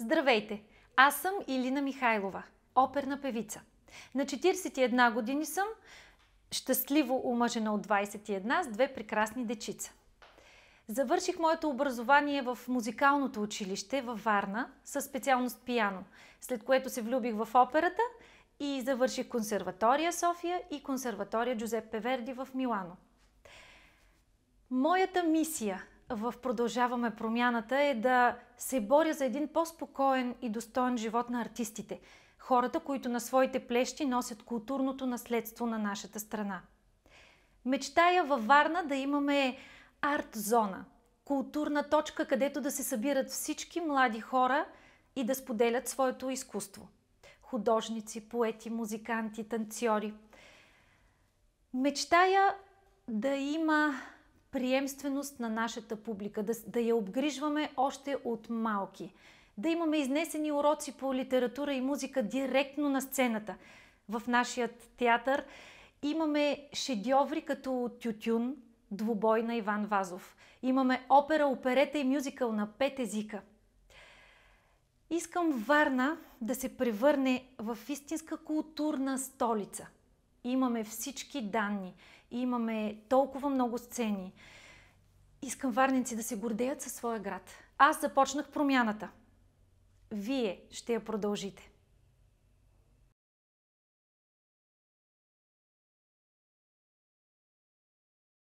Здравейте! Аз съм Илина Михайлова, оперна певица. На 41 години съм, щастливо омъжена от 21 с две прекрасни дечица. Завърших моето образование в музикалното училище във Варна със специалност пиано, след което се влюбих в операта и завърших консерватория София и консерватория Джузеппе Верди в Милано. Моята мисия – в Продължаваме промяната е да се боря за един по-спокоен и достоен живот на артистите, хората, които на своите плещи носят културното наследство на нашата страна. Мечтая във Варна да имаме арт-зона, културна точка, където да се събират всички млади хора и да споделят своето изкуство. Художници, поети, музиканти, танцори. Мечтая да има приемственост на нашата публика, да, да я обгрижваме още от малки, да имаме изнесени уроци по литература и музика директно на сцената. В нашия театър имаме шедьоври като Тютюн, Двубой на Иван Вазов. Имаме опера, оперета и мюзикъл на пет езика. Искам Варна да се превърне в истинска културна столица – имаме всички данни, имаме толкова много сцени. Искам варници да се гордеят със своя град. Аз започнах промяната. Вие ще я продължите.